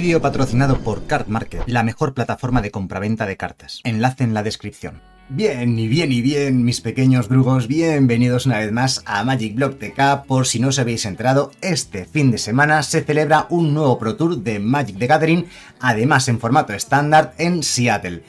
Vídeo patrocinado por Card Market, la mejor plataforma de compraventa de cartas. Enlace en la descripción. Bien, y bien, y bien, mis pequeños brujos. bienvenidos una vez más a Magic Block TK. Por si no os habéis enterado, este fin de semana se celebra un nuevo Pro Tour de Magic the Gathering, además en formato estándar en Seattle.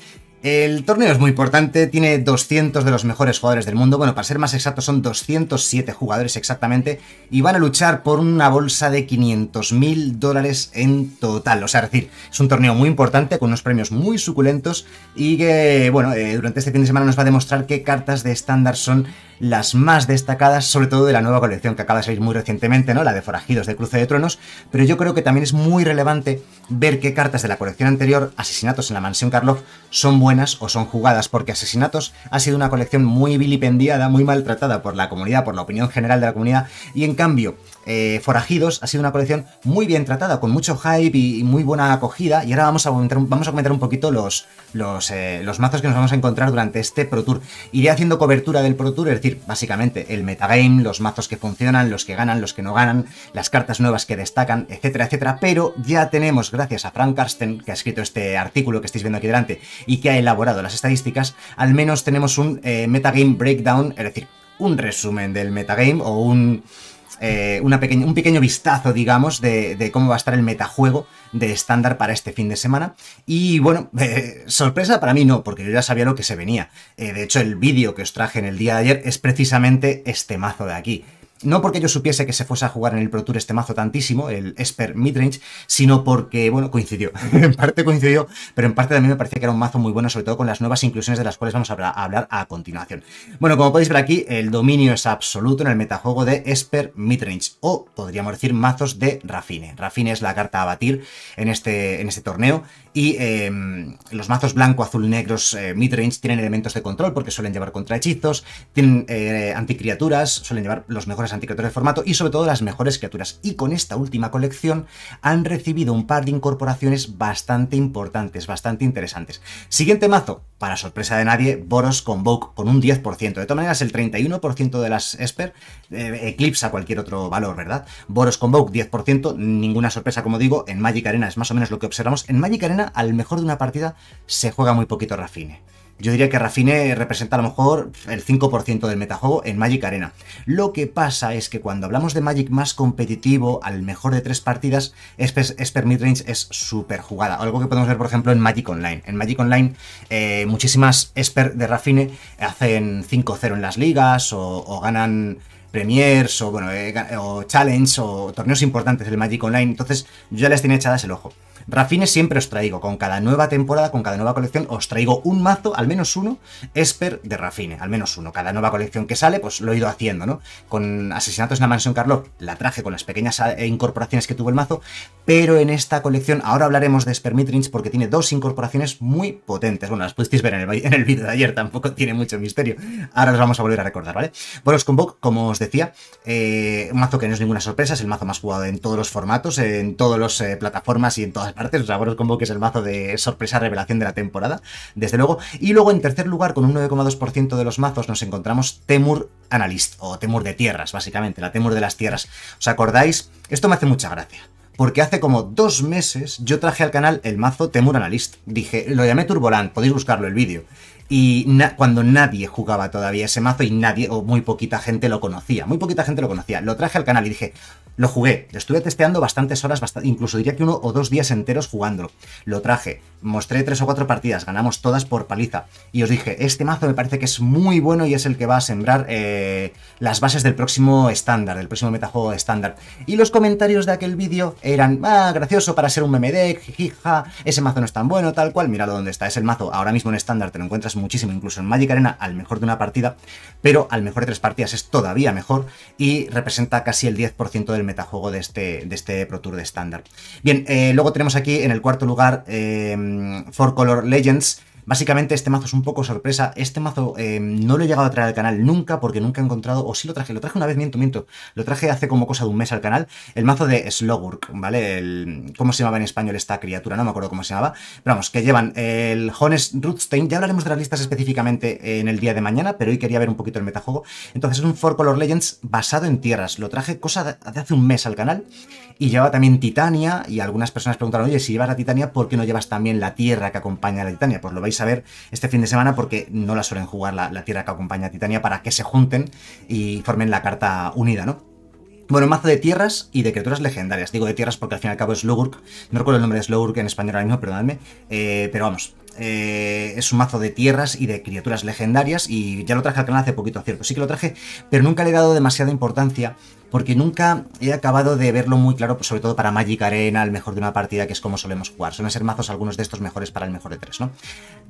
El torneo es muy importante, tiene 200 de los mejores jugadores del mundo, bueno, para ser más exactos son 207 jugadores exactamente, y van a luchar por una bolsa de 500 mil dólares en total. O sea, es decir, es un torneo muy importante, con unos premios muy suculentos, y que, bueno, eh, durante este fin de semana nos va a demostrar qué cartas de estándar son las más destacadas, sobre todo de la nueva colección que acaba de salir muy recientemente, ¿no? La de Forajidos de Cruce de Tronos, pero yo creo que también es muy relevante ver qué cartas de la colección anterior, Asesinatos en la Mansión Karloff, son buenas o son jugadas, porque Asesinatos ha sido una colección muy vilipendiada, muy maltratada por la comunidad, por la opinión general de la comunidad, y en cambio, eh, forajidos ha sido una colección muy bien tratada, con mucho hype y, muy buena acogida. Y ahora vamos a comentar, vamos a comentar un poquito los, eh, los, mazos que nos vamos a encontrar durante este Pro Tour. Iré haciendo cobertura del Pro Tour, es decir, básicamente el metagame, los mazos que funcionan, los que ganan, los que no ganan, las cartas nuevas que destacan, etcétera, etcétera. Pero ya tenemos, gracias a Frank Karsten, que ha escrito este artículo que estáis viendo aquí delante y que ha elaborado las estadísticas, al menos tenemos un eh, metagame breakdown, es decir, un resumen del metagame o un eh, una un pequeño vistazo, digamos, de, cómo va a estar el metajuego de estándar para este fin de semana. Y bueno, eh, sorpresa para mí no, porque yo ya sabía lo que se venía. Eh, de hecho, el vídeo que os traje en el día de ayer es precisamente este mazo de aquí no porque yo supiese que se fuese a jugar en el Pro Tour este mazo tantísimo, el Esper Midrange, sino porque, bueno, coincidió. en parte coincidió, pero en parte también me parecía que era un mazo muy bueno, sobre todo con las nuevas inclusiones de las cuales vamos a hablar a continuación. Bueno, como podéis ver aquí, el dominio es absoluto en el metajuego de Esper Midrange, o podríamos decir mazos de Rafine. Rafine es la carta a batir en este, en este torneo, y em, los mazos blanco, azul, negros, eh, midrange tienen elementos de control, porque suelen llevar contrahechizos, tienen eh, anticriaturas, suelen llevar los mejores criaturas de formato y sobre todo las mejores criaturas. Y con esta última colección han recibido un par de incorporaciones bastante importantes, bastante interesantes. Siguiente mazo, para sorpresa de nadie, Boros Convoke con un 10%. De todas maneras, el 31% de las Esper eh, eclipsa cualquier otro valor, ¿verdad? Boros Convoke 10%, ninguna sorpresa como digo, en Magic Arena es más o menos lo que observamos. En Magic Arena, al mejor de una partida, se juega muy poquito Rafine. Yo diría que Rafine representa a lo mejor el 5% del metajuego en Magic Arena. Lo que pasa es que cuando hablamos de Magic más competitivo, al mejor de tres partidas, Esper Midrange es súper jugada. Algo que podemos ver, por ejemplo, en Magic Online. En Magic Online, eh, muchísimas Esper de Rafine hacen 5-0 en las ligas o, ganan premiers o, bueno, eh, o challenge o torneos importantes del Magic Online. Entonces, yo ya les tenía echadas el ojo. Rafine siempre os traigo, con cada nueva temporada, con cada nueva colección, os traigo un mazo, al menos uno, Esper de Rafine, al menos uno. Cada nueva colección que sale, pues lo he ido haciendo, ¿no? Con Asesinatos en la Mansión Carlock, la traje con las pequeñas ah, e incorporaciones que tuvo el mazo, pero en esta colección, ahora hablaremos de Esper Mitrins porque tiene dos incorporaciones muy potentes. Bueno, las pudisteis ver en el, vídeo de ayer, tampoco tiene mucho misterio. Ahora os vamos a volver a recordar, ¿vale? os convoco, como os decía, eh, un mazo que no es ninguna sorpresa, es el mazo más jugado en todos los formatos, en todas las eh, plataformas y en todas aparte partes. O que es el mazo de sorpresa revelación de la temporada, desde luego. Y luego, en tercer lugar, con un 9,2% de los mazos, nos encontramos Temur Analyst, o Temur de Tierras, básicamente, la Temur de las Tierras. ¿Os acordáis? Esto me hace mucha gracia porque hace como dos meses yo traje al canal el mazo Temur Analyst. Dije, lo llamé Turboland, podéis buscarlo el vídeo y cuando nadie jugaba todavía ese mazo y nadie, o muy poquita gente lo conocía, muy poquita gente lo conocía. Lo traje al canal y dije, lo jugué, lo estuve testeando bastantes horas, incluso diría que uno o dos días enteros jugándolo. Lo traje, mostré tres o cuatro partidas, ganamos todas por paliza. Y os dije, este mazo me parece que es muy bueno y es el que va a sembrar eh, las bases del próximo estándar, del próximo metajuego estándar. Y los comentarios de aquel vídeo eran, ah, gracioso para ser un meme ese mazo no es tan bueno, tal cual, míralo donde está, es el mazo, ahora mismo en estándar te lo encuentras muy muchísimo, incluso en Magic Arena al mejor de una partida, pero al mejor de tres partidas es todavía mejor y representa casi el 10% del metajuego de este, de este Pro Tour de estándar. Bien, eh, luego tenemos aquí en el cuarto lugar eh, Four Color Legends. Básicamente este mazo es un poco sorpresa. Este mazo eh, no lo he llegado a traer al canal nunca porque nunca he encontrado, o sí lo traje, lo traje una vez, miento, miento, lo traje hace como cosa de un mes al canal, el mazo de Slogurk, ¿vale? ¿Cómo se llamaba en español esta criatura? No me acuerdo cómo se llamaba. Pero vamos, que llevan el Honest Rootstein, ya hablaremos de las listas específicamente eh, en el día de mañana, pero hoy quería ver un poquito el metajuego. Entonces es un Four Color Legends basado en tierras, lo traje cosa de hace un mes al canal y llevaba también Titania y algunas personas preguntaron, oye, si llevas la Titania, ¿por qué no llevas también la tierra que acompaña a la Titania? Pues lo vais a ver este fin de semana porque no la suelen jugar la, tierra que acompaña a Titania para que se junten y formen la carta unida, ¿no? Bueno, mazo de tierras y de criaturas legendarias. Digo de tierras porque al fin y al cabo es Logurk. No recuerdo el nombre de Logurk en español ahora mismo, perdonadme. Eh, pero vamos, eh, es un mazo de tierras y de criaturas legendarias y ya lo traje al canal hace poquito, cierto, sí que lo traje, pero nunca le he dado demasiada importancia porque nunca he acabado de verlo muy claro, pues, sobre todo para Magic Arena, el mejor de una partida, que es como solemos jugar. Suelen ser mazos algunos de estos mejores para el mejor de tres, ¿no?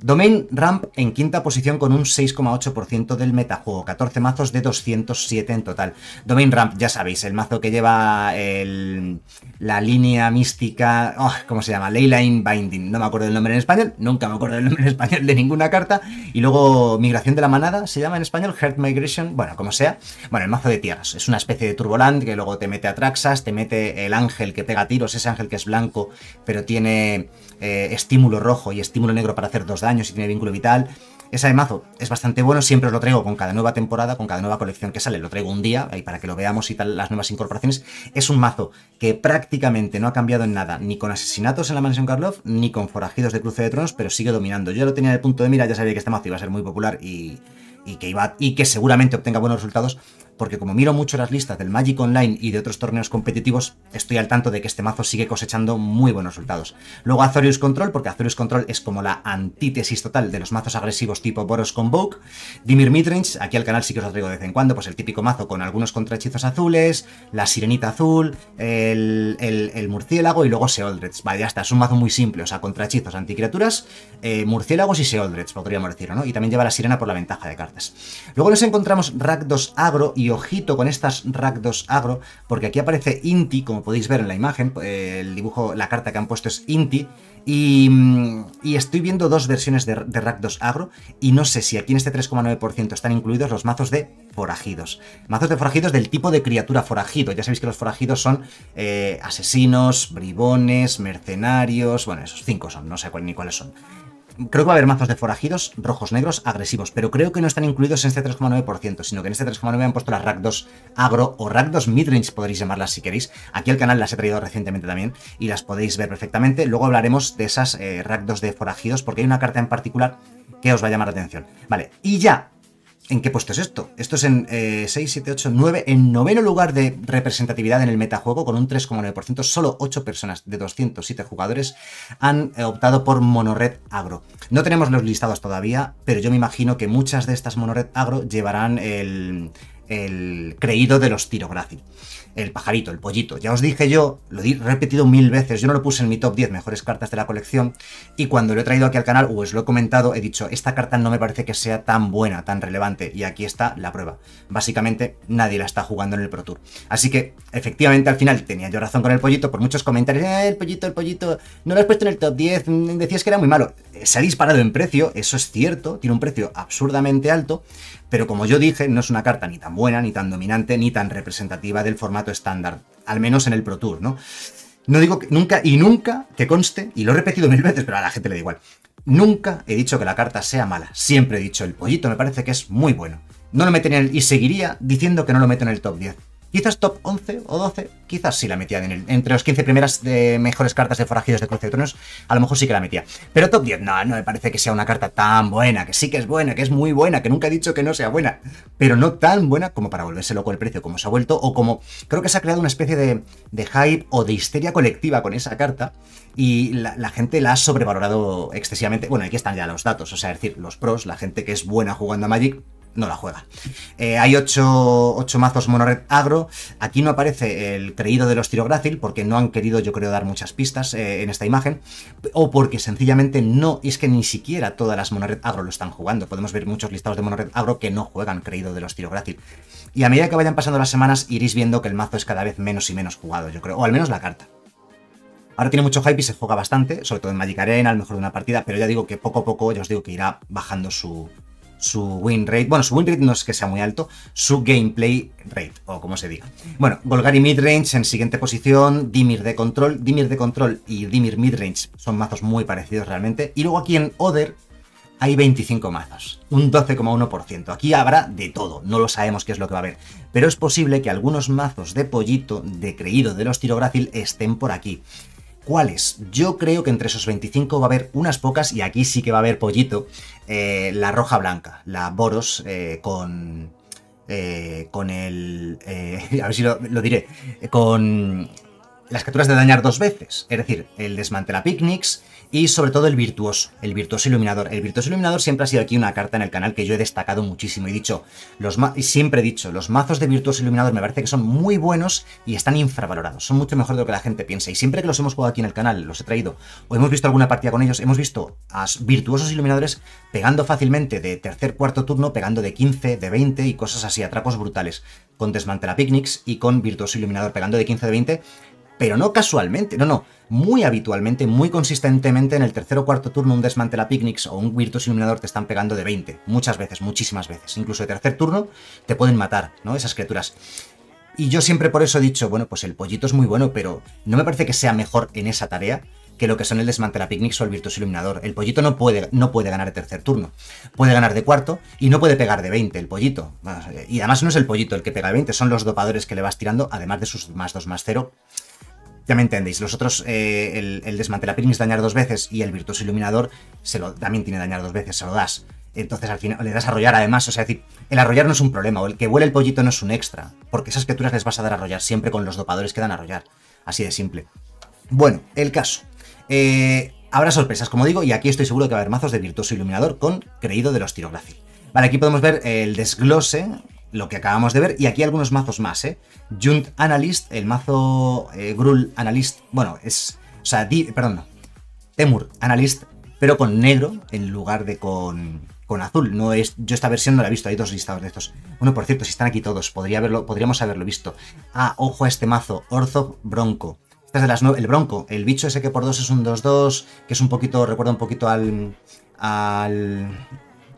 Domain Ramp en quinta posición con un 6,8% del metajuego, 14 mazos de 207 en total. Domain Ramp, ya sabéis, el mazo que lleva la línea mística, oh, ¿cómo se llama? Leyline Binding, no me acuerdo del nombre en español, nunca me acuerdo del nombre en español de ninguna carta. Y luego Migración de la Manada, se llama en español, Heart Migration, bueno, como sea. Bueno, el mazo de tierras, es una especie de turbo volante, que luego te mete a Traxas, te mete el ángel que pega tiros, ese ángel que es blanco, pero tiene eh, estímulo rojo y estímulo negro para hacer dos daños y tiene vínculo vital. ese mazo es bastante bueno, siempre os lo traigo con cada nueva temporada, con cada nueva colección que sale, lo traigo un día ahí para que lo veamos y tal, las nuevas incorporaciones. Es un mazo que prácticamente no ha cambiado en nada, ni con asesinatos en la mansión Karloff, ni con forajidos de cruce de tronos, pero sigue dominando. Yo lo tenía de el punto de mira, ya sabía que este mazo iba a ser muy popular y, que, iba, y que seguramente obtenga buenos resultados, porque como miro mucho las listas del Magic Online y de otros torneos competitivos, estoy al tanto de que este mazo sigue cosechando muy buenos resultados. Luego Azorius Control, porque Azorius Control es como la antítesis total de los mazos agresivos tipo Boros Convoke. Dimir Midrange, aquí al canal sí que os lo traigo de vez en cuando, pues el típico mazo con algunos contrahechizos azules, la sirenita azul, el, murciélago y luego Seoldreds. Vale, ya está, es un mazo muy simple, o sea, contrahechizos, anticriaturas, eh, murciélagos y Seoldreds, podríamos decirlo, ¿no? Y también lleva la sirena por la ventaja de cartas. Luego nos encontramos Rakdos Agro y ojito con estas Rakdos Agro, porque aquí aparece Inti, como podéis ver en la imagen, el dibujo, la carta que han puesto es Inti, y, mm, estoy viendo dos versiones de, de Rakdos Agro, y no sé si aquí en este 3,9% están incluidos los mazos de forajidos. Mazos de forajidos del tipo de criatura forajido, ya sabéis que los forajidos son eh, asesinos, bribones, mercenarios, bueno, esos cinco son, no sé ni cuáles son creo que va a haber mazos de forajidos rojos, negros, agresivos, pero creo que no están incluidos en este 3,9%, sino que en este 3,9% han puesto las ragdos agro o ragdos midrange, podréis llamarlas si queréis. Aquí al canal las he traído recientemente también y las podéis ver perfectamente. Luego hablaremos de esas eh, ragdos de forajidos porque hay una carta en particular que os va a llamar la atención. Vale, y ya, ¿En qué puesto es esto? Esto es en 6, 7, 8, 9, en noveno lugar de representatividad en el metajuego, con un 3,9%. Solo 8 personas de 207 jugadores han eh, optado por monored agro. No tenemos los listados todavía, pero yo me imagino que muchas de estas monored agro llevarán el, creído de los tiro el pajarito, el pollito. Ya os dije yo, lo he repetido mil veces, yo no lo puse en mi top 10 mejores cartas de la colección y cuando lo he traído aquí al canal o os lo he comentado, he dicho, esta carta no me parece que sea tan buena, tan relevante y aquí está la prueba. Básicamente nadie la está jugando en el Pro Tour. Así que efectivamente al final tenía yo razón con el pollito por muchos comentarios, eh, el pollito, el pollito, no lo has puesto en el top 10, decías que era muy malo. Se ha disparado en precio, eso es cierto, tiene un precio absurdamente alto, pero como yo dije, no es una carta ni tan buena, ni tan dominante, ni tan representativa del formato estándar, al menos en el Pro Tour, ¿no? No digo que nunca, y nunca, que conste, y lo he repetido mil veces, pero a la gente le da igual, nunca he dicho que la carta sea mala, siempre he dicho, el pollito me parece que es muy bueno. No lo metería y seguiría diciendo que no lo meto en el top 10, Quizás top 11 o 12, quizás sí la metía en entre los 15 primeras de eh, mejores cartas de forajidos de Cruce a lo mejor sí que la metía. Pero top 10, no, no me parece que sea una carta tan buena, que sí que es buena, que es muy buena, que nunca he dicho que no sea buena, pero no tan buena como para volverse loco el precio como se ha vuelto, o como creo que se ha creado una especie de, de hype o de histeria colectiva con esa carta, y la, gente la ha sobrevalorado excesivamente. Bueno, aquí están ya los datos, o sea, es decir, los pros, la gente que es buena jugando a Magic no la juega. Eh, hay 8, ocho mazos Red agro. Aquí no aparece el creído de los tirográcil porque no han querido, yo creo, dar muchas pistas eh, en esta imagen. O porque sencillamente no, es que ni siquiera todas las Red agro lo están jugando. Podemos ver muchos listados de Mono Red agro que no juegan creído de los tirográcil. Y a medida que vayan pasando las semanas iréis viendo que el mazo es cada vez menos y menos jugado, yo creo. O al menos la carta. Ahora tiene mucho hype y se juega bastante, sobre todo en Magic Arena, a lo mejor de una partida, pero ya digo que poco a poco ya os digo que irá bajando su, su win rate, bueno, su win rate no es que sea muy alto, su gameplay rate, o como se diga. Bueno, y midrange en siguiente posición, Dimir de control, Dimir de control y Dimir midrange son mazos muy parecidos realmente. Y luego aquí en Other hay 25 mazos, un 12,1%. Aquí habrá de todo, no lo sabemos qué es lo que va a haber. Pero es posible que algunos mazos de pollito, de creído de los tirográcil estén por aquí. ¿Cuáles? Yo creo que entre esos 25 va a haber unas pocas, y aquí sí que va a haber pollito, eh, la roja blanca, la Boros eh, con... Eh, con el... a ver si lo, diré. Con las capturas de dañar dos veces, es decir, el desmantela picnics y sobre todo el virtuoso, el virtuoso iluminador. El virtuoso iluminador siempre ha sido aquí una carta en el canal que yo he destacado muchísimo. He dicho, los siempre he dicho, los mazos de virtuoso iluminador me parece que son muy buenos y están infravalorados. Son mucho mejor de lo que la gente piensa. Y siempre que los hemos jugado aquí en el canal, los he traído, o hemos visto alguna partida con ellos, hemos visto a virtuosos iluminadores pegando fácilmente de tercer, cuarto turno, pegando de 15, de 20 y cosas así, atrapos brutales. Con desmantela picnics y con virtuoso iluminador pegando de 15, de 20 pero no casualmente, no, no, muy habitualmente, muy consistentemente en el tercer o cuarto turno un desmantela picnics o un virtus iluminador te están pegando de 20, muchas veces, muchísimas veces, incluso de tercer turno te pueden matar, ¿no? Esas criaturas. Y yo siempre por eso he dicho, bueno, pues el pollito es muy bueno, pero no me parece que sea mejor en esa tarea que lo que son el desmantela picnics o el virtus iluminador. El pollito no puede, no puede ganar de tercer turno. Puede ganar de cuarto y no puede pegar de 20 el pollito. Y además no es el pollito el que pega de 20, son los dopadores que le vas tirando, además de sus más 2 más 0. Ya me entendéis, los otros, eh, el, el es dañar dos veces y el virtuoso iluminador se lo, también tiene dañar dos veces, se lo das. Entonces al final le das a arrollar además, o sea, decir, el arrollar no es un problema, o el que huele el pollito no es un extra, porque esas criaturas les vas a dar a arrollar siempre con los dopadores que dan a arrollar, así de simple. Bueno, el caso. Eh, habrá sorpresas, como digo, y aquí estoy seguro que va a haber mazos de virtuoso iluminador con creído de los tirografil. Vale, aquí podemos ver el desglose lo que acabamos de ver, y aquí algunos mazos más, ¿eh? Junt Analyst, el mazo eh, Analyst, bueno, es, o sea, di, perdón, no, Temur Analyst, pero con negro en lugar de con, con azul. No es, yo esta versión no la he visto, hay dos listados de estos. Bueno, por cierto, si están aquí todos, podría podríamos haberlo visto. Ah, ojo a este mazo, Orzo Bronco. Este es de las nueve. el Bronco, el bicho ese que por dos es un 2-2, que es un poquito, recuerda un poquito al... al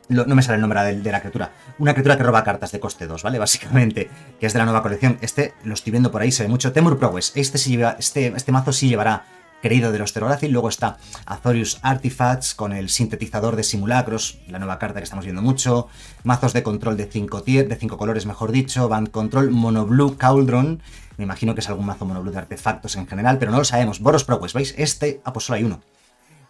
no me sale el nombre de, la criatura. Una criatura que roba cartas de coste 2, ¿vale? Básicamente, que es de la nueva colección. Este lo estoy viendo por ahí, se ve mucho. Temur Prowess. Este, este, este mazo sí llevará querido de los Luego está Azorius Artifacts con el sintetizador de simulacros, la nueva carta que estamos viendo mucho. Mazos de control de 5 de 5 colores, mejor dicho. Band Control, Monoblue Cauldron. Me imagino que es algún mazo monoblue de artefactos en general, pero no lo sabemos. Boros Prowess, ¿veis? Este, ah, pues solo hay uno.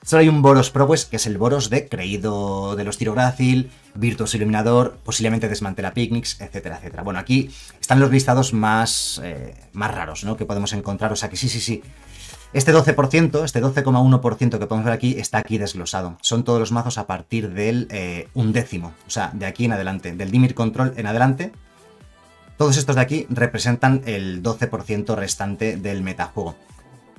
Solo hay un Boros Prowess, que es el Boros de Creído de los Tirográcil, Virtuos Iluminador, posiblemente Desmantela Picnics, etcétera, etcétera. Bueno, aquí están los listados más, eh, más raros, ¿no? Que podemos encontrar. O sea que sí, sí, sí. Este 12%, este 12,1% que podemos ver aquí, está aquí desglosado. Son todos los mazos a partir del eh, undécimo, o sea, de aquí en adelante, del Dimir Control en adelante. Todos estos de aquí representan el 12% restante del metajuego.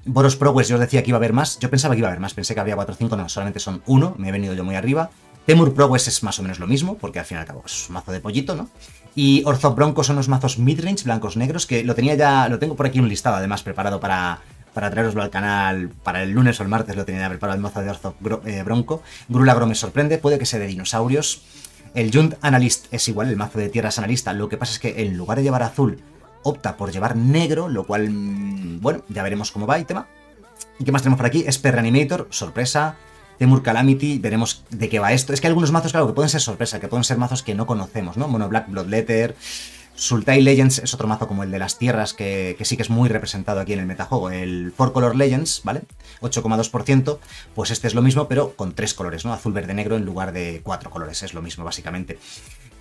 Boros Prowess, pues yo os decía que iba a haber más. Yo pensaba que iba a haber más, pensé que había 4 o 5, no, solamente son 1, me he venido yo muy arriba. Temur Prowess pues, es más o menos lo mismo, porque al fin y al cabo es un mazo de pollito, ¿no? Y Orzo Bronco son los mazos midrange, blancos negros, que lo tenía ya, lo tengo por aquí un listado además preparado para, para traeroslo al canal para el lunes o el martes, lo tenía ya preparado el mazo de Orzo eh, Bronco. Grulagro me sorprende, puede que sea de dinosaurios. El Junt Analyst es igual, el mazo de tierras analista, lo que pasa es que en lugar de llevar azul opta por llevar negro, lo cual, mm, bueno, ya veremos cómo va el tema. ¿Y qué más tenemos por aquí? Esper animator sorpresa. Temur Calamity, veremos de qué va esto. Es que algunos mazos, claro, que pueden ser sorpresa, que pueden ser mazos que no conocemos, ¿no? bueno Black Bloodletter, Sultai Legends es otro mazo como el de las tierras, que, que, sí que es muy representado aquí en el metajuego. El Four Color Legends, ¿vale? 8,2%, pues este es lo mismo, pero con tres colores, ¿no? Azul, verde, negro en lugar de cuatro colores, es lo mismo básicamente.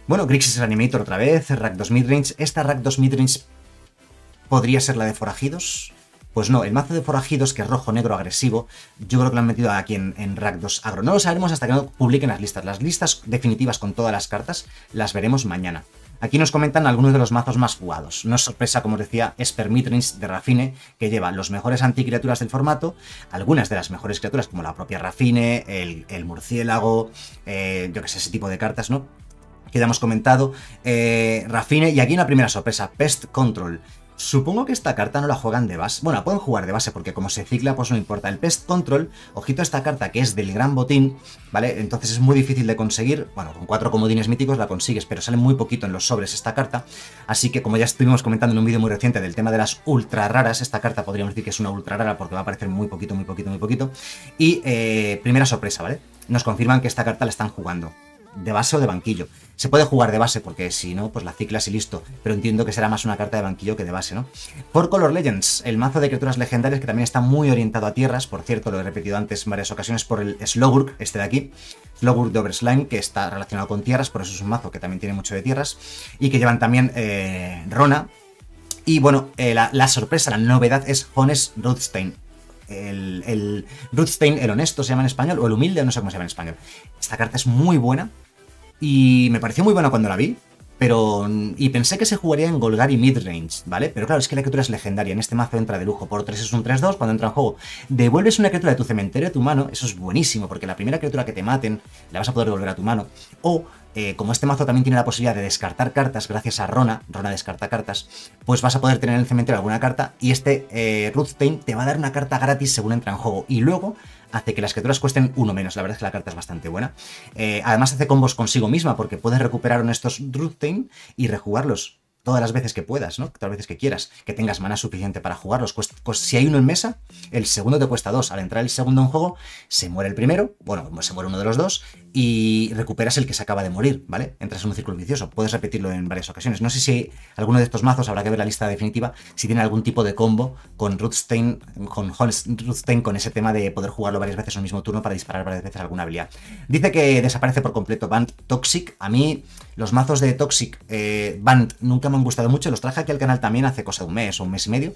Bueno, Grixis Animator otra vez, Rack 2 Midrange. ¿Esta Rack 2 Midrange podría ser la de Forajidos? Pues no, el mazo de forajidos, que es rojo, negro, agresivo, yo creo que lo han metido aquí en, Rack 2 Agro. No lo sabremos hasta que no publiquen las listas. Las listas definitivas con todas las cartas las veremos mañana. Aquí nos comentan algunos de los mazos más jugados. No es sorpresa, como decía, Esper Midrange de Rafine, que lleva los mejores anticriaturas del formato, algunas de las mejores criaturas, como la propia Rafine, el, murciélago, eh, yo que sé, ese tipo de cartas, ¿no? que ya hemos comentado, eh, Rafine, y aquí una primera sorpresa, Pest Control. Supongo que esta carta no la juegan de base. Bueno, la pueden jugar de base porque como se cicla, pues no importa. El Pest Control, ojito a esta carta que es del gran botín, ¿vale? Entonces es muy difícil de conseguir. Bueno, con cuatro comodines míticos la consigues, pero sale muy poquito en los sobres esta carta. Así que como ya estuvimos comentando en un vídeo muy reciente del tema de las ultra raras, esta carta podríamos decir que es una ultra rara porque va a aparecer muy poquito, muy poquito, muy poquito. Y eh, primera sorpresa, ¿vale? Nos confirman que esta carta la están jugando de base o de banquillo. Se puede jugar de base porque si no, pues la ciclas y listo, pero entiendo que será más una carta de banquillo que de base, ¿no? Por Color Legends, el mazo de criaturas legendarias que también está muy orientado a tierras, por cierto, lo he repetido antes en varias ocasiones por el Slogurk, este de aquí, Slogurk de Overslime, que está relacionado con tierras, por eso es un mazo que también tiene mucho de tierras, y que llevan también eh, Rona. Y bueno, eh, la, sorpresa, la novedad es Honest Ruthstein el, el el honesto se llama en español, o el humilde, no sé cómo se llama en español. Esta carta es muy buena y me pareció muy buena cuando la vi, pero... Y pensé que se jugaría en Golgari Midrange, ¿vale? Pero claro, es que la criatura es legendaria, en este mazo entra de lujo, por 3 es un 3-2, cuando entra en juego devuelves una criatura de tu cementerio a tu mano, eso es buenísimo, porque la primera criatura que te maten la vas a poder devolver a tu mano, o... Eh, como este mazo también tiene la posibilidad de descartar cartas gracias a Rona, Rona descarta cartas, pues vas a poder tener en el cementerio alguna carta y este eh, Ruth Pain te va a dar una carta gratis según entra en juego. Y luego hace que las criaturas cuesten uno menos. La verdad es que la carta es bastante buena. Eh, además hace combos consigo misma porque puedes recuperar estos Druttain y rejugarlos todas las veces que puedas, ¿no? Todas las veces que quieras, que tengas mana suficiente para jugarlos. Si hay uno en mesa, el segundo te cuesta dos. Al entrar el segundo en juego, se muere el primero, bueno, se muere uno de los dos, y recuperas el que se acaba de morir, ¿vale? Entras en un círculo vicioso. Puedes repetirlo en varias ocasiones. No sé si alguno de estos mazos, habrá que ver la lista definitiva, si tiene algún tipo de combo con Rootstein, con con ese tema de poder jugarlo varias veces en el mismo turno para disparar varias veces alguna habilidad. Dice que desaparece por completo Band Toxic. A mí, los mazos de Toxic, eh, Band, nunca me me han gustado mucho, los traje aquí al canal también hace cosa de un mes o un mes y medio.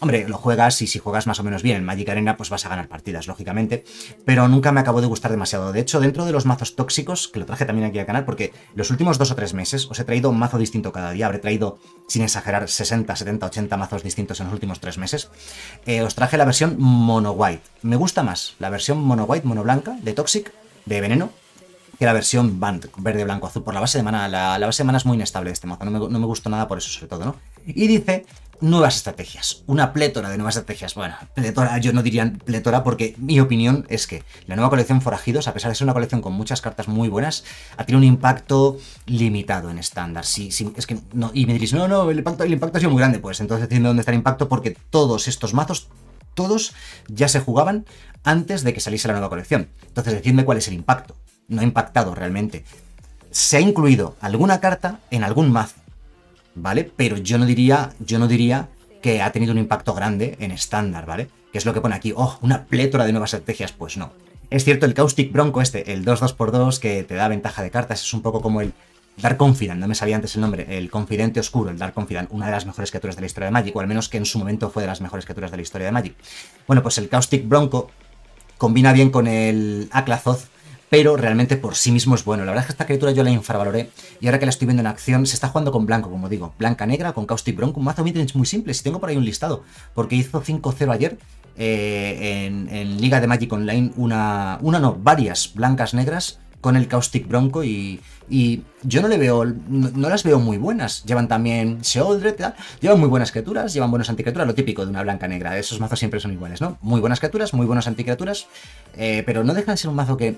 Hombre, lo juegas y si juegas más o menos bien en Magic Arena, pues vas a ganar partidas, lógicamente. Pero nunca me acabó de gustar demasiado. De hecho, dentro de los mazos tóxicos, que lo traje también aquí al canal, porque los últimos dos o tres meses os he traído un mazo distinto cada día. Habré traído, sin exagerar, 60, 70, 80 mazos distintos en los últimos tres meses. Eh, os traje la versión mono white. Me gusta más la versión mono white, mono blanca, de Toxic, de Veneno, que la versión verde, blanco, azul por la base de mana. La, base de mana es muy inestable de este mazo, no me, no gustó nada por eso sobre todo, ¿no? Y dice nuevas estrategias, una plétora de nuevas estrategias. Bueno, plétora, yo no diría plétora porque mi opinión es que la nueva colección Forajidos, a pesar de ser una colección con muchas cartas muy buenas, ha tenido un impacto limitado en estándar. Sí, sí, es que no, y me diréis, no, no, el impacto, el ha sido muy grande, pues entonces decidme dónde está el impacto porque todos estos mazos, todos ya se jugaban antes de que saliese la nueva colección. Entonces decidme cuál es el impacto no ha impactado realmente. Se ha incluido alguna carta en algún mazo, ¿vale? Pero yo no diría, yo no diría que ha tenido un impacto grande en estándar, ¿vale? Que es lo que pone aquí, oh, una plétora de nuevas estrategias, pues no. Es cierto, el Caustic Bronco este, el 2-2x2 que te da ventaja de cartas, es un poco como el Dark Confident, no me sabía antes el nombre, el Confidente Oscuro, el Dark Confident, una de las mejores criaturas de la historia de Magic, o al menos que en su momento fue de las mejores criaturas de la historia de Magic. Bueno, pues el Caustic Bronco combina bien con el Aklazoth, pero realmente por sí mismo es bueno. La verdad es que esta criatura yo la infravaloré y ahora que la estoy viendo en acción se está jugando con blanco, como digo. Blanca negra con Caustic Bronco, un mazo midrange muy simple. Si tengo por ahí un listado, porque hizo 5-0 ayer eh, en, Liga de Magic Online una, una no, varias blancas negras con el Caustic Bronco y, yo no le veo, no, las veo muy buenas. Llevan también tal. llevan muy buenas criaturas, llevan buenas anticriaturas, lo típico de una blanca negra. Esos mazos siempre son iguales, ¿no? Muy buenas criaturas, muy buenas anticriaturas, eh, pero no dejan de ser un mazo que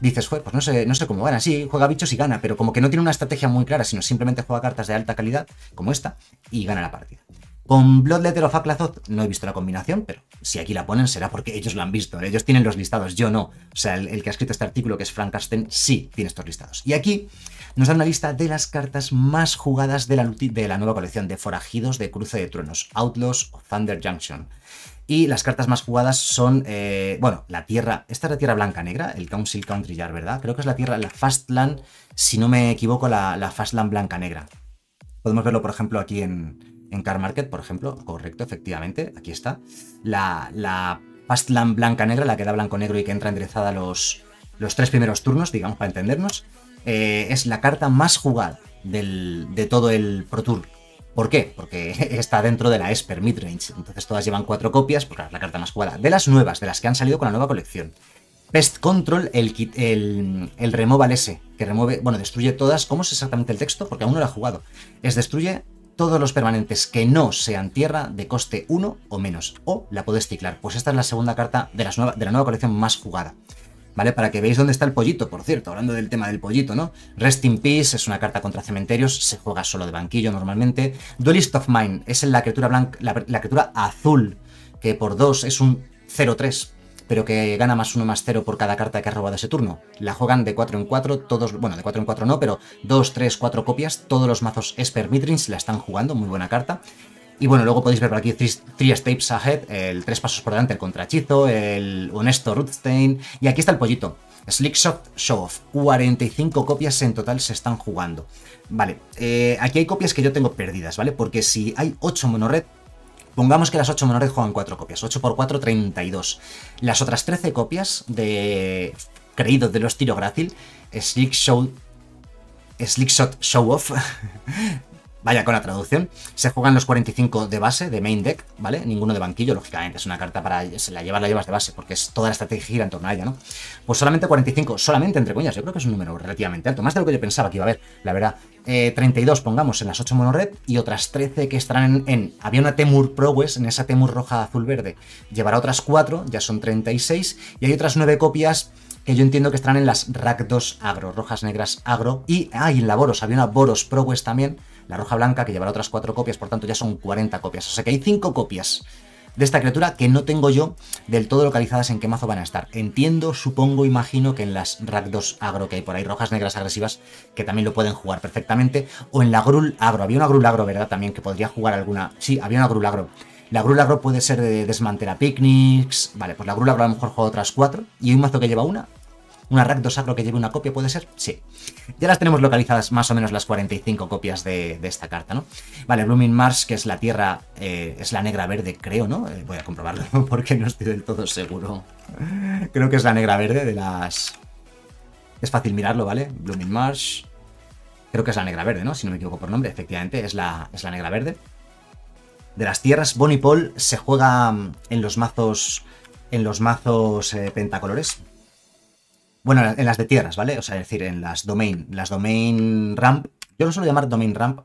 dices, pues no sé, no sé cómo gana. Sí, juega bichos y gana, pero como que no tiene una estrategia muy clara, sino simplemente juega cartas de alta calidad, como esta, y gana la partida. Con Bloodletter of Aklazoth no he visto la combinación, pero si aquí la ponen será porque ellos lo han visto. Ellos tienen los listados, yo no. O sea, el, que ha escrito este artículo, que es Frank Casten, sí tiene estos listados. Y aquí nos dan una lista de las cartas más jugadas de la, de la nueva colección de forajidos de Cruce de Truenos, Outlaws o Thunder Junction. Y las cartas más jugadas son, eh, bueno, la tierra, esta es la tierra blanca negra, el Council Country Yard, ¿verdad? Creo que es la tierra, la Fastland, si no me equivoco, la, Fastland blanca negra. Podemos verlo, por ejemplo, aquí en, en Car Market, por ejemplo, correcto, efectivamente, aquí está. La, la Fastland blanca negra, la que da blanco negro y que entra enderezada los, los tres primeros turnos, digamos, para entendernos, eh, es la carta más jugada de todo el Pro Tour ¿Por qué? Porque está dentro de la Esper Midrange. Entonces todas llevan cuatro copias, porque es la carta más jugada. De las nuevas, de las que han salido con la nueva colección. Pest Control, el, el, Removal S, que remueve, bueno, destruye todas. ¿Cómo es exactamente el texto? Porque aún no lo ha jugado. Es destruye todos los permanentes que no sean tierra de coste 1 o menos. O la puedes ciclar. Pues esta es la segunda carta de, las de la nueva colección más jugada. ¿vale? Para que veáis dónde está el pollito, por cierto, hablando del tema del pollito, ¿no? Rest in Peace es una carta contra cementerios, se juega solo de banquillo normalmente. Duelist of Mine es la criatura, blanca, la, criatura azul, que por 2 es un 0-3, pero que gana más 1 más 0 por cada carta que ha robado ese turno. La juegan de 4 en 4, todos, bueno, de 4 en 4 no, pero 2, 3, 4 copias, todos los mazos Esper Midrins la están jugando, muy buena carta. Y bueno, luego podéis ver por aquí Three, Steps Ahead, el Tres Pasos por Delante, el contrachizo, el Honesto Ruthstein... Y aquí está el pollito. slick show Off, 45 copias en total se están jugando. Vale, eh, aquí hay copias que yo tengo perdidas, ¿vale? Porque si hay 8 monored, Pongamos que las 8 Monored juegan 4 copias, 8 por 4, 32. Las otras 13 copias de creído de los tiro grácil, Show Slick Shot Show Off, Vaya con la traducción. Se juegan los 45 de base, de main deck, ¿vale? Ninguno de banquillo, lógicamente. Es una carta para... Se la llevas, la llevas de base, porque es toda la estrategia gira en torno a ella, ¿no? Pues solamente 45, solamente entre cuñas, Yo creo que es un número relativamente alto. Más de lo que yo pensaba que iba a haber, la verdad. 32 eh, pongamos en las 8 red y otras 13 que estarán en, Había una Temur Prowess, en esa Temur roja azul verde. Llevará otras 4, ya son 36. Y hay otras 9 copias que yo entiendo que estarán en las rack 2 agro, rojas negras agro. Y, hay ah, en la Boros, había una Boros Prowess también la roja blanca que llevará otras 4 copias, por tanto ya son 40 copias. O sea que hay 5 copias de esta criatura que no tengo yo del todo localizadas en qué mazo van a estar. Entiendo, supongo, imagino que en las R2 agro que hay por ahí, rojas, negras, agresivas, que también lo pueden jugar perfectamente, o en la Grul agro. Había una Grul agro, ¿verdad? También que podría jugar alguna... Sí, había una Grul agro. La Grul agro puede ser de desmantela picnics... Vale, pues la Grul agro a lo mejor juega otras cuatro, y hay un mazo que lleva una, ¿Una 2 sacro que lleve una copia, ¿puede ser? Sí. Ya las tenemos localizadas más o menos las 45 copias de, esta carta, ¿no? Vale, Blooming Marsh, que es la tierra, eh, es la negra verde, creo, ¿no? Eh, voy a comprobarlo porque no estoy del todo seguro. Creo que es la negra verde de las... Es fácil mirarlo, ¿vale? Blooming Marsh. Creo que es la negra verde, ¿no? Si no me equivoco por nombre, efectivamente, es la, es la negra verde de las tierras. Bonnie Paul se juega en los mazos en los mazos eh, pentacolores, bueno, en las de tierras, ¿vale? O sea, decir, en las domain. Las domain ramp. Yo lo suelo llamar domain ramp.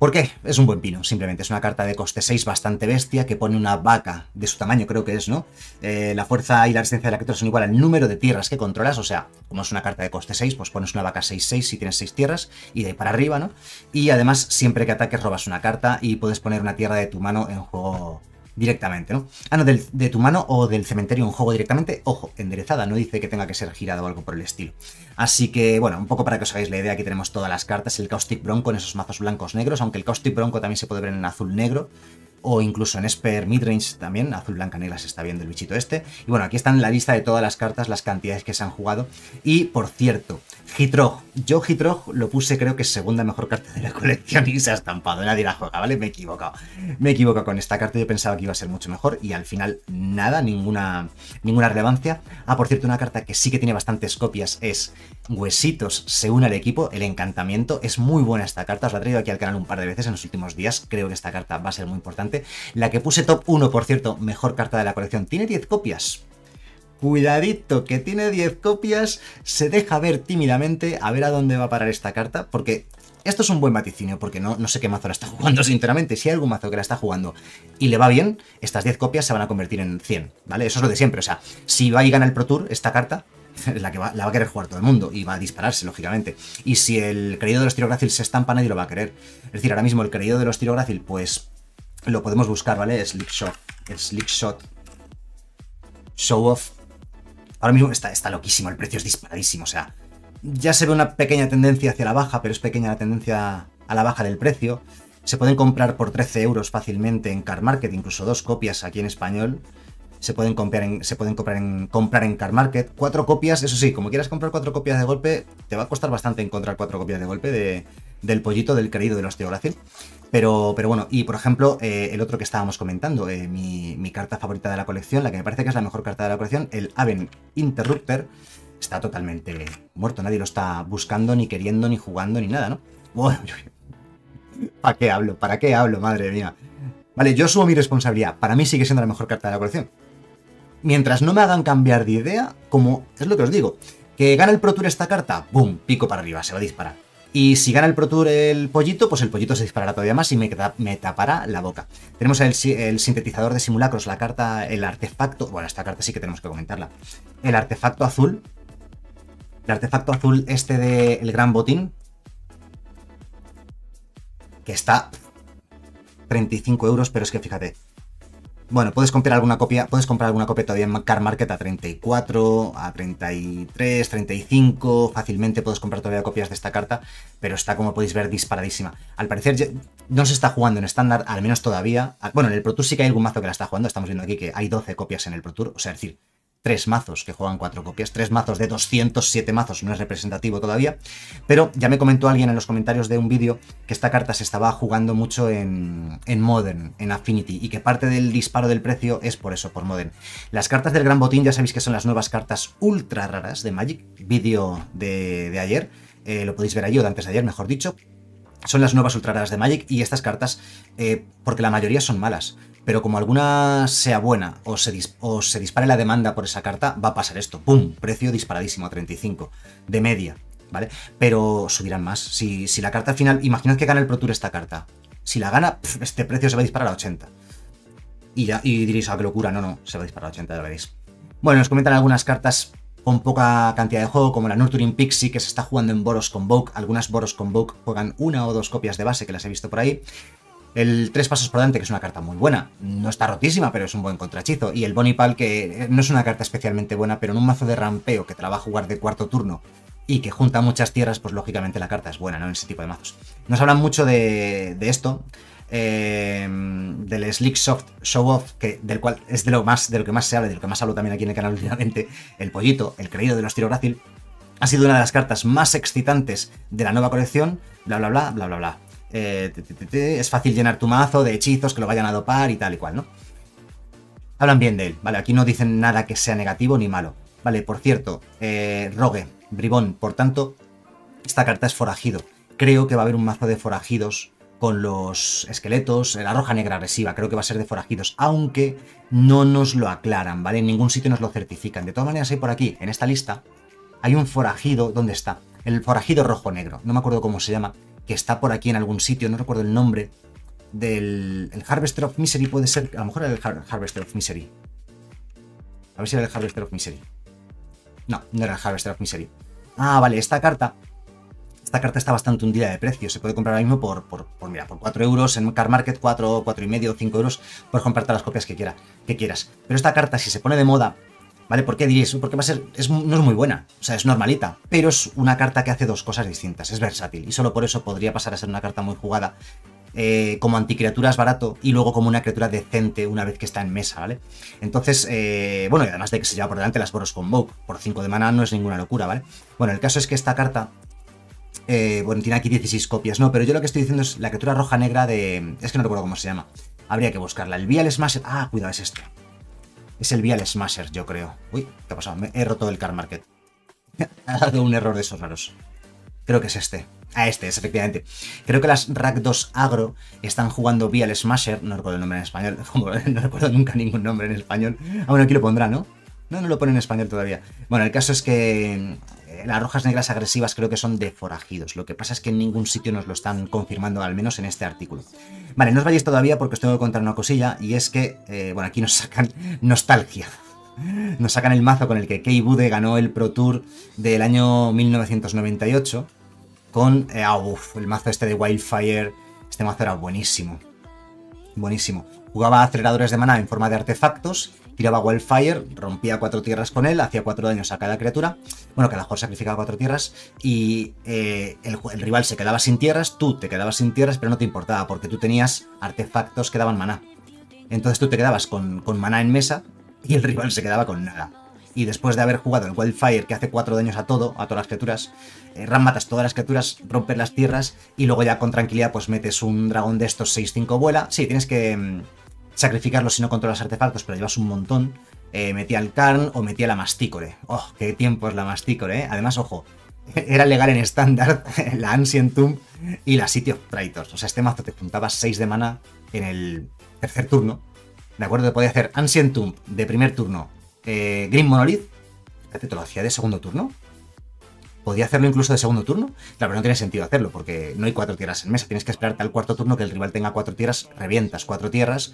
¿Por qué? Es un buen pino, simplemente. Es una carta de coste 6 bastante bestia que pone una vaca de su tamaño, creo que es, ¿no? Eh, la fuerza y la resistencia de la criatura son igual al número de tierras que controlas. O sea, como es una carta de coste 6, pues pones una vaca 6-6 si tienes 6 tierras y de ahí para arriba, ¿no? Y además, siempre que ataques robas una carta y puedes poner una tierra de tu mano en juego directamente, ¿no? Ah, no, de tu mano o del cementerio un juego directamente, ojo, enderezada, no dice que tenga que ser girada o algo por el estilo. Así que, bueno, un poco para que os hagáis la idea, aquí tenemos todas las cartas, el Caustic Bronco en esos mazos blancos negros, aunque el Caustic Bronco también se puede ver en azul negro, o incluso en Esper Midrange también, azul, blanca, negra se está viendo el bichito este. Y bueno, aquí están la lista de todas las cartas, las cantidades que se han jugado. Y por cierto, Hitrog, yo Hitrog lo puse creo que segunda mejor carta de la colección y se ha estampado, nadie la juega, ¿vale? Me he equivocado, me he equivocado con esta carta, yo pensaba que iba a ser mucho mejor y al final nada, ninguna, ninguna relevancia. Ah, por cierto, una carta que sí que tiene bastantes copias es Huesitos se une al equipo, el encantamiento, es muy buena esta carta, os la he traído aquí al canal un par de veces en los últimos días, creo que esta carta va a ser muy importante. La que puse top 1, por cierto, mejor carta de la colección, tiene 10 copias, cuidadito que tiene 10 copias, se deja ver tímidamente a ver a dónde va a parar esta carta, porque esto es un buen Maticinio, porque no, no sé qué mazo la está jugando, sinceramente. Si hay algún mazo que la está jugando y le va bien, estas 10 copias se van a convertir en 100, ¿vale? Eso es lo de siempre, o sea, si va y gana el Pro Tour, esta carta, la que va, a querer jugar todo el mundo y va a dispararse, lógicamente. Y si el creído de los tirográcil se estampa, nadie lo va a querer. Es decir, ahora mismo el creído de los tirográcil, pues lo podemos buscar, ¿vale? Slickshot. Slickshot. Show off. Ahora mismo está, está loquísimo, el precio es disparadísimo, o sea, ya se ve una pequeña tendencia hacia la baja, pero es pequeña la tendencia a la baja del precio. Se pueden comprar por 13 euros fácilmente en Car Market, incluso dos copias aquí en español se pueden comprar en, se pueden comprar en, comprar en Car Market. Cuatro copias, eso sí, como quieras comprar cuatro copias de golpe, te va a costar bastante encontrar cuatro copias de golpe de, del pollito del querido del osteogracil Pero, pero bueno, y por ejemplo, eh, el otro que estábamos comentando, eh, mi, carta favorita de la colección, la que me parece que es la mejor carta de la colección, el Aven Interrupter, está totalmente muerto. Nadie lo está buscando, ni queriendo, ni jugando, ni nada, ¿no? ¿Para qué hablo? ¿Para qué hablo? Madre mía. Vale, yo subo mi responsabilidad. Para mí sigue siendo la mejor carta de la colección mientras no me hagan cambiar de idea, como es lo que os digo, que gana el Pro Tour esta carta, ¡boom! Pico para arriba, se va a disparar. Y si gana el Pro Tour el pollito, pues el pollito se disparará todavía más y me, tapará la boca. Tenemos el, sintetizador de simulacros, la carta, el artefacto. Bueno, esta carta sí que tenemos que comentarla. El artefacto azul. El artefacto azul, este del gran botín. Que está 35 euros, pero es que fíjate, bueno, puedes comprar alguna copia, puedes comprar alguna copia todavía en Car Market a 34, a 33, 35, fácilmente puedes comprar todavía copias de esta carta, pero está como podéis ver disparadísima. Al parecer no se está jugando en estándar, al menos todavía. Bueno, en el Pro Tour sí que hay algún mazo que la está jugando, estamos viendo aquí que hay 12 copias en el Pro Tour, o sea, decir, tres mazos que juegan cuatro copias, tres mazos de 207 mazos, no es representativo todavía, pero ya me comentó alguien en los comentarios de un vídeo que esta carta se estaba jugando mucho en, Modern, en Affinity, y que parte del disparo del precio es por eso, por Modern. Las cartas del Gran Botín ya sabéis que son las nuevas cartas ultra raras de Magic, vídeo de, ayer, eh, lo podéis ver allí, o de antes de ayer, mejor dicho, son las nuevas ultra-raras de Magic y estas cartas, eh, porque la mayoría son malas. Pero como alguna sea buena o se, dispare la demanda por esa carta, va a pasar esto. ¡Pum! Precio disparadísimo a 35, de media, ¿vale? Pero subirán más. Si, la carta final... Imaginad que gana el Pro Tour esta carta. Si la gana, este precio se va a disparar a 80. Y, ya, y diréis, ah, qué locura. No, no, se va a disparar a 80, ya veréis. Bueno, nos comentan algunas cartas con poca cantidad de juego, como la Nurturing Pixie, que se está jugando en Boros con Vogue. Algunas Boros con Vogue juegan una o dos copias de base, que las he visto por ahí. El Tres Pasos por Dante, que es una carta muy buena. No está rotísima, pero es un buen contrachizo. Y el pal que eh, no es una carta especialmente buena, pero en un mazo de rampeo que te la va a jugar de cuarto turno y que junta muchas tierras, pues lógicamente la carta es buena, ¿no? En ese tipo de mazos. Nos hablan mucho de esto, Em, del del soft Show Off, que, del cual es de lo, más, de lo que más se habla, de lo que más hablo también aquí en el canal últimamente, el pollito, el creído de los tiro Brasil. ha sido una de las cartas más excitantes de la nueva colección, bla bla bla bla bla bla. Eh, es fácil llenar tu mazo de hechizos que lo vayan a dopar y tal y cual, ¿no? Hablan bien de él, ¿vale? Aquí no dicen nada que sea negativo ni malo. Vale, por cierto, eh, Rogue, Bribón, por tanto, esta carta es forajido. Creo que va a haber un mazo de forajidos con los esqueletos, la roja negra agresiva, creo que va a ser de forajidos, aunque no nos lo aclaran, ¿vale? En ningún sitio nos lo certifican. De todas maneras, hay por aquí, en esta lista, hay un forajido, ¿dónde está? El forajido rojo-negro, no me acuerdo cómo se llama, que está por aquí en algún sitio, no recuerdo el nombre, del el Harvester of Misery puede ser, a lo mejor era el Harvester of Misery. A ver si era el Harvester of Misery. No, no era el Harvester of Misery. Ah, vale, esta carta esta carta está bastante hundida de precio. Se puede comprar ahora mismo por, por, mira, por 4 euros en Car Market, 4, 4,5 y medio, 5 euros. Puedes comprarte las copias que, quiera, que quieras. Pero esta carta, si se pone de moda, ¿vale? ¿Por qué diréis? Porque va a ser, no es muy buena, o sea, es normalita, pero es una carta que hace dos cosas distintas, es versátil y solo por eso podría pasar a ser una carta muy jugada. Eh, como anticriatura barato y luego como una criatura decente una vez que está en mesa, ¿vale? Entonces, eh, bueno, y además de que se lleva por delante las Boros con Vogue, por 5 de mana no es ninguna locura, ¿vale? Bueno, el caso es que esta carta eh, bueno, tiene aquí 16 copias, ¿no? Pero yo lo que estoy diciendo es la criatura roja-negra de... Es que no recuerdo cómo se llama. Habría que buscarla. El Vial Smasher... Ah, cuidado, es este. Es el Vial Smasher, yo creo. Uy, ¿qué ha pasado? Me he roto el Car Market. ha dado un error de esos raros. Creo que es este. Ah, este es, efectivamente. Creo que las Rack 2 Agro están jugando Vial Smasher. No recuerdo el nombre en español. no recuerdo nunca ningún nombre en español. Ah, bueno, aquí lo pondrá, ¿no? No, no lo ponen en español todavía. Bueno, el caso es que eh, las rojas negras agresivas creo que son de forajidos. Lo que pasa es que en ningún sitio nos lo están confirmando, al menos en este artículo. Vale, no os vayáis todavía porque os tengo que contar una cosilla y es que, eh, bueno, aquí nos sacan nostalgia. Nos sacan el mazo con el que Kei Bude ganó el Pro Tour del año 1998 con eh, ah, el mazo este de Wildfire. Este mazo era buenísimo. Buenísimo. Jugaba aceleradores de maná en forma de artefactos tiraba Wildfire, rompía cuatro tierras con él, hacía cuatro daños a cada criatura. Bueno, que a mejor sacrificaba cuatro tierras y eh, el, rival se quedaba sin tierras, tú te quedabas sin tierras, pero no te importaba porque tú tenías artefactos que daban maná. Entonces tú te quedabas con, maná en mesa y el rival se quedaba con nada. Y después de haber jugado el Wildfire, que hace cuatro daños a todo, a todas las criaturas, eh, todas las criaturas, rompes las tierras y luego ya con tranquilidad pues metes un dragón de estos 6-5 vuela. Sí, tienes que mm, Sacrificarlo si no controlas artefactos, pero llevas un montón. Eh, metía el Karn o metía la Mastícore. ¡Oh, qué tiempo es la Mastícore! Eh. Además, ojo, era legal en estándar la Ancient Tomb y la City of Traitors. O sea, este mazo te juntaba 6 de mana en el tercer turno. ¿De acuerdo? podía hacer Ancient Tomb de primer turno, eh, Green Monolith, te lo hacía de segundo turno. Podía hacerlo incluso de segundo turno, claro, pero no tiene sentido hacerlo porque no hay cuatro tierras en mesa. Tienes que esperarte al cuarto turno que el rival tenga cuatro tierras, revientas cuatro tierras.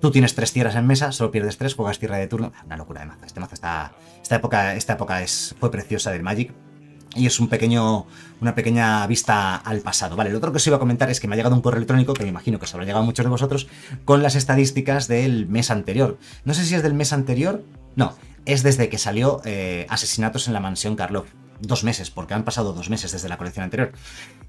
Tú tienes tres tierras en mesa, solo pierdes tres, juegas tierra de turno. Una locura de maza. Este mazo está. Esta época, esta época es, fue preciosa del Magic y es un pequeño, una pequeña vista al pasado. Vale, lo otro que os iba a comentar es que me ha llegado un correo electrónico, que me imagino que os habrá llegado a muchos de vosotros, con las estadísticas del mes anterior. No sé si es del mes anterior, no, es desde que salió eh, Asesinatos en la Mansión Karloff dos meses, porque han pasado dos meses desde la colección anterior.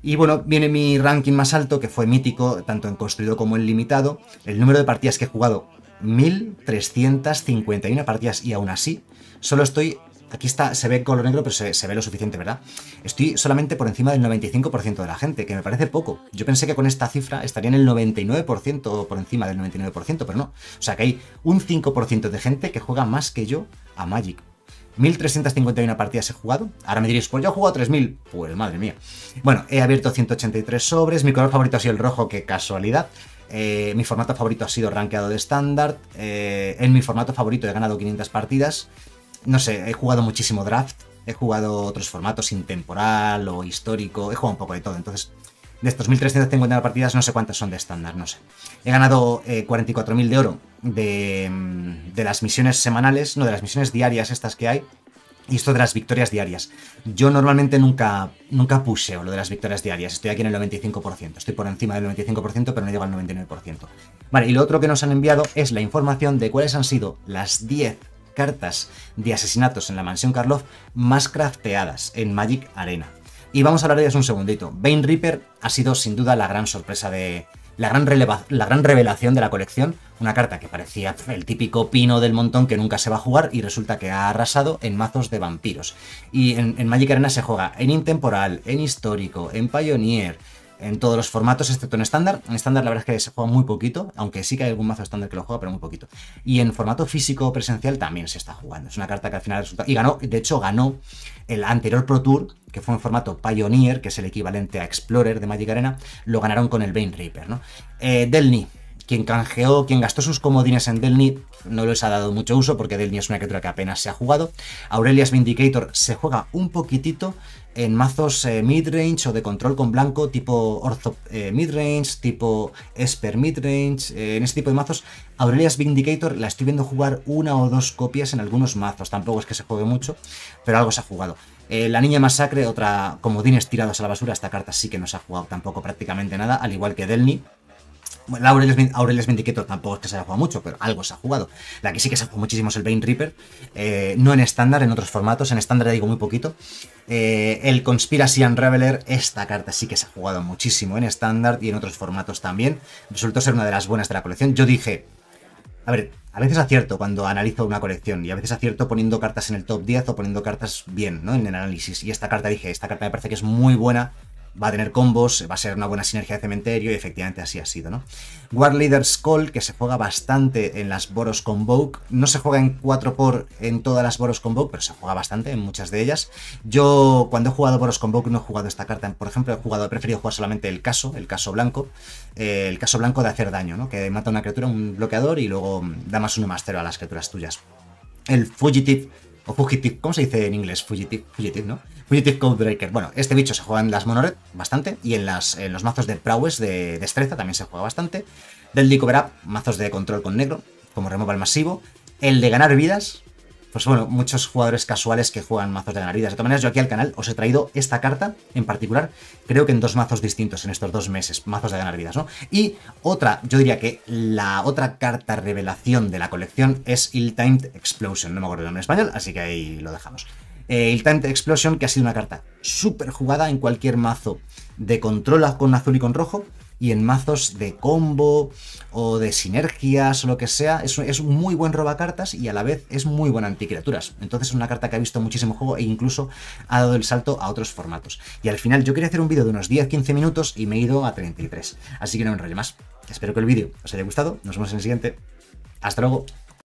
Y bueno, viene mi ranking más alto, que fue mítico, tanto en construido como en limitado. El número de partidas que he jugado, 1351 partidas, y aún así, solo estoy aquí está, se ve color negro, pero se, se, ve lo suficiente, ¿verdad? Estoy solamente por encima del 95% de la gente, que me parece poco. Yo pensé que con esta cifra estaría en el 99% o por encima del 99%, pero no. O sea que hay un 5% de gente que juega más que yo a Magic. 1.351 partidas he jugado. Ahora me diréis, pues yo he jugado 3.000. Pues madre mía. Bueno, he abierto 183 sobres. Mi color favorito ha sido el rojo, qué casualidad. Eh, mi formato favorito ha sido rankeado de estándar. Eh, en mi formato favorito he ganado 500 partidas. No sé, he jugado muchísimo draft. He jugado otros formatos, intemporal o histórico. He jugado un poco de todo. Entonces, de estos 1.350 partidas, no sé cuántas son de estándar, no sé. He ganado 44.000 eh, de oro mm, de, las misiones semanales, no, de las misiones diarias estas que hay, y esto de las victorias diarias. Yo normalmente nunca, nunca puseo lo de las victorias diarias. Estoy aquí en el 95%. Estoy por encima del 95%, pero no llego al 99%. Vale, y lo otro que nos han enviado es la información de cuáles han sido las 10 cartas de asesinatos en la mansión Karloff más crafteadas en Magic Arena. Y vamos a hablar de ellos un segundito. Bane Reaper ha sido sin duda la gran sorpresa de... La gran, la gran revelación de la colección, una carta que parecía el típico pino del montón que nunca se va a jugar y resulta que ha arrasado en mazos de vampiros. Y en, en Magic Arena se juega en intemporal, en histórico, en Pioneer, en todos los formatos, excepto en estándar. En estándar la verdad es que se juega muy poquito, aunque sí que hay algún mazo estándar que lo juega, pero muy poquito. Y en formato físico presencial también se está jugando. Es una carta que al final resulta... Y ganó, de hecho ganó el anterior Pro Tour, que fue en formato Pioneer, que es el equivalente a Explorer de Magic Arena, lo ganaron con el Bane Reaper, ¿no? Eh, Delny, quien canjeó, quien gastó sus comodines en Delny, no les ha dado mucho uso porque Delny es una criatura que apenas se ha jugado. Aurelia's Vindicator se juega un poquitito, en mazos eh, midrange o de control con blanco, tipo Ortho eh, midrange, tipo Esper midrange, eh, en este tipo de mazos. Aurelia's Vindicator la estoy viendo jugar una o dos copias en algunos mazos, tampoco es que se juegue mucho, pero algo se ha jugado. la Niña Masacre, otra comodines tirados a la basura, esta carta sí que no se ha jugado tampoco prácticamente nada, al igual que Delny. La Aurelius, Aurelius tampoco es que se haya jugado mucho, pero algo se ha jugado. La que sí que se ha jugado muchísimo es el Bane Reaper. Eh, no en estándar, en otros formatos. En estándar digo muy poquito. Eh, el Conspiracy Unraveler, esta carta sí que se ha jugado muchísimo en estándar y en otros formatos también. Resultó ser una de las buenas de la colección. Yo dije, a ver, a veces acierto cuando analizo una colección y a veces acierto poniendo cartas en el top 10 o poniendo cartas bien, ¿no? En el análisis. Y esta carta dije, esta carta me parece que es muy buena va a tener combos, va a ser una buena sinergia de cementerio y efectivamente así ha sido, ¿no? War Leader's Call, que se juega bastante en las Boros Convoke, no se juega en 4 por en todas las Boros Convoke, pero se juega bastante en muchas de ellas. Yo cuando he jugado Boros Convoke no he jugado esta carta, por ejemplo, he jugado, preferido jugar solamente el caso, el caso blanco, eh, el caso blanco de hacer daño, ¿no? Que mata una criatura, un bloqueador y luego da más uno más cero a las criaturas tuyas. El Fugitive o Fugitive, ¿cómo se dice en inglés? Fugitive, ¿no? Fugitive Codebreaker. Bueno, este bicho se juega en las monored bastante y en, las, los mazos de prowess de destreza también se juega bastante. del Cover Up, mazos de control con negro, como el masivo. El de ganar vidas, pues bueno, muchos jugadores casuales que juegan mazos de vidas, De todas maneras, yo aquí al canal os he traído esta carta en particular, creo que en dos mazos distintos en estos dos meses, mazos de ganar vidas, ¿no? Y otra, yo diría que la otra carta revelación de la colección es Ill-Timed Explosion, no me acuerdo el nombre en español, así que ahí lo dejamos. Eh, Ill-Timed Explosion, que ha sido una carta súper jugada en cualquier mazo de controla con azul y con rojo, y en mazos de combo o de sinergias o lo que sea. Es, es muy buen robacartas y a la vez es muy buen anticriaturas. Entonces es una carta que ha visto muchísimo juego e incluso ha dado el salto a otros formatos. Y al final yo quería hacer un vídeo de unos 10-15 minutos y me he ido a 33. Así que no me enrollo más. Espero que el vídeo os haya gustado. Nos vemos en el siguiente. Hasta luego.